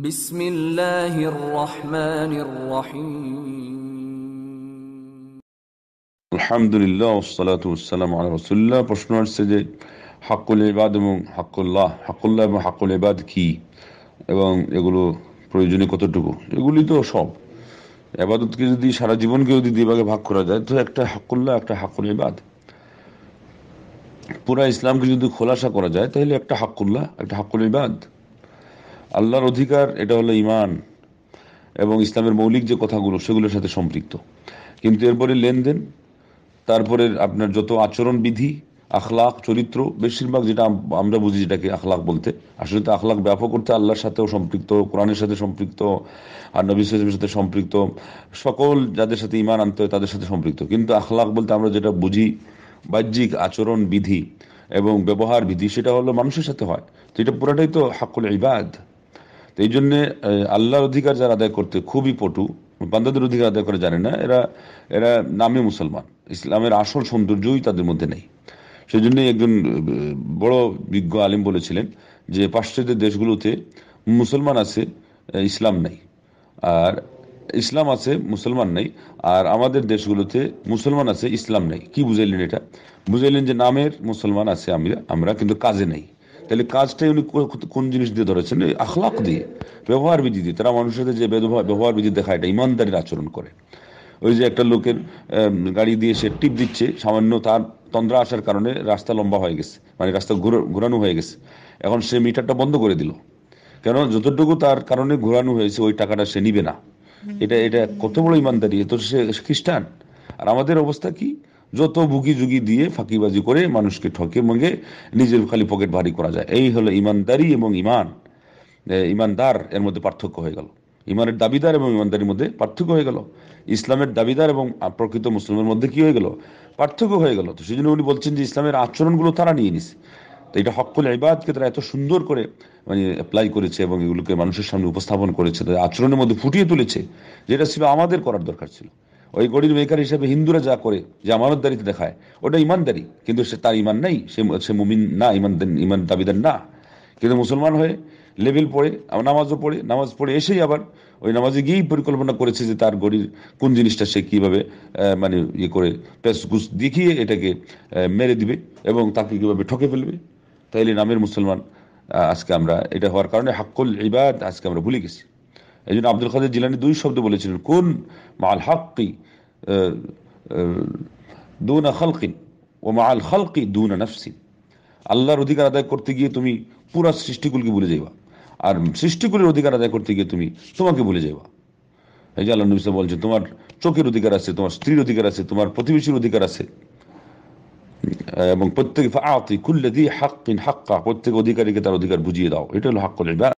প্রশ্ন আসছে যে হাকুল ইবাদ এবং হাকুল্লাহ হাকুল্লাহ এবং হাকুল ইবাদ কি এবং এগুলো প্রয়োজনীয় কতটুকু এগুলি তো সব এবাদতকে যদি সারা জীবনকে যদি দুই ভাগে ভাগ করা যায় তো একটা হাকুল্লাহ একটা হাকুল ইবাদ পুরা ইসলামকে যদি খোলাসা করা যায় তাহলে একটা হাকুল্লাহ একটা হাকুল ইবাদ আল্লাহর অধিকার এটা হলো ইমান এবং ইসলামের মৌলিক যে কথাগুলো সেগুলোর সাথে সম্পৃক্ত কিন্তু এরপরে লেনদেন তারপরে আপনার যত আচরণ বিধি আখলাখ চরিত্র বেশিরভাগ যেটা আমরা বুঝি যেটাকে আখলাখ বলতে আসলে তো আখলাখ ব্যাপক করতে আল্লাহর সাথেও সম্পৃক্ত কোরআনের সাথে সম্পৃক্ত আর নবিসের সাথে সম্পৃক্ত সকল যাদের সাথে ইমান আনতে হয় তাদের সাথে সম্পৃক্ত কিন্তু আখলাখ বলতে আমরা যেটা বুঝি বাহ্যিক আচরণ বিধি এবং ব্যবহার বিধি সেটা হলো মানুষের সাথে হয় তো এটা পুরাটাই তো হাকুল ইবাদ তো এই জন্যে আল্লাহর অধিকার যারা আদায় করতে খুবই পটু বান্দাদের অধিকার আদায় করে জানে না এরা এরা নামে মুসলমান ইসলামের আসল সৌন্দর্যই তাদের মধ্যে নেই সেই জন্যই একজন বড় বিজ্ঞ আলিম বলেছিলেন যে পাশ্চাত্যের দেশগুলোতে মুসলমান আছে ইসলাম নাই আর ইসলাম আছে মুসলমান নেই আর আমাদের দেশগুলোতে মুসলমান আছে ইসলাম নেই কি বুঝাইলেন এটা বুঝাইলেন যে নামের মুসলমান আছে আমরা আমরা কিন্তু কাজে নেই তাহলে কাজটাই উনি কোন জিনিস দিয়ে ধরেছেন আখলাক দিয়ে ব্যবহার বিধি দিয়ে তারা মানুষের যে ব্যবহার বিধি দেখায় এটা ইমানদারির আচরণ করে ওই যে একটা লোকের গাড়ি দিয়ে সে টিপ দিচ্ছে সামান্য তার তন্দ্রা আসার কারণে রাস্তা লম্বা হয়ে গেছে মানে রাস্তা ঘোরানো হয়ে গেছে এখন সে মিটারটা বন্ধ করে দিল কেন যতটুকু তার কারণে ঘোরানো হয়েছে ওই টাকাটা সে নিবে না এটা এটা কত বড় ইমানদারি তো সে খ্রিস্টান আর আমাদের অবস্থা কি যত বুকি জুগি দিয়ে ফাঁকিবাজি করে মানুষকে ঠকে মঙ্গে নিজের খালি পকেট ভারী করা যায় এই হলো ইমানদারি এবং ইমান ইমানদার এর মধ্যে পার্থক্য হয়ে গেল ইমানের দাবিদার এবং ইমানদারির মধ্যে পার্থক্য হয়ে গেল ইসলামের দাবিদার এবং প্রকৃত মুসলিমের মধ্যে কি হয়ে গেল পার্থক্য হয়ে গেল তো সেই জন্য উনি বলছেন যে ইসলামের আচরণগুলো তারা নিয়ে নিছে তো এটা হকুল ইবাদকে তারা এত সুন্দর করে মানে অ্যাপ্লাই করেছে এবং এগুলোকে মানুষের সামনে উপস্থাপন করেছে তাদের আচরণের মধ্যে ফুটিয়ে তুলেছে যেটা ছিল আমাদের করার দরকার ছিল ওই গরিব বেকার হিসেবে হিন্দুরা যা করে যে আমানতদারিতে দেখায় ওটা ইমানদারি কিন্তু সে তার ইমান নেই সে সে মুমিন না ইমান ইমান দাবিদার না কিন্তু মুসলমান হয়ে লেভেল পড়ে নামাজও পড়ে নামাজ পড়ে এসেই আবার ওই নামাজে গিয়েই পরিকল্পনা করেছে যে তার গরির কোন জিনিসটা সে কীভাবে মানে ইয়ে করে পেসগুস গুস দেখিয়ে এটাকে মেরে দিবে এবং তাকে কীভাবে ঠকে ফেলবে তাইলে নামের মুসলমান আজকে আমরা এটা হওয়ার কারণে হাক্কল এইবার আজকে আমরা ভুলে গেছি এই জন্য আব্দুল খাদের জিলানি দুই শব্দ বলেছিলেন কোন মাল হাক্কি দুনা খালকিন ও মাল খালকি দুনা নাফসিন আল্লাহর অধিকার আদায় করতে গিয়ে তুমি পুরা সৃষ্টিকুলকে ভুলে যাইবা আর সৃষ্টিকুলের অধিকার আদায় করতে গিয়ে তুমি তোমাকে ভুলে যাইবা এই যে আল্লাহ নবী বলছে তোমার চোখের অধিকার আছে তোমার স্ত্রীর অধিকার আছে তোমার প্রতিবেশীর অধিকার আছে এবং প্রত্যেক আতি খুললে দিয়ে হাক্কিন হাক্কা প্রত্যেক অধিকারীকে তার অধিকার বুঝিয়ে দাও এটা হলো হাক্কুল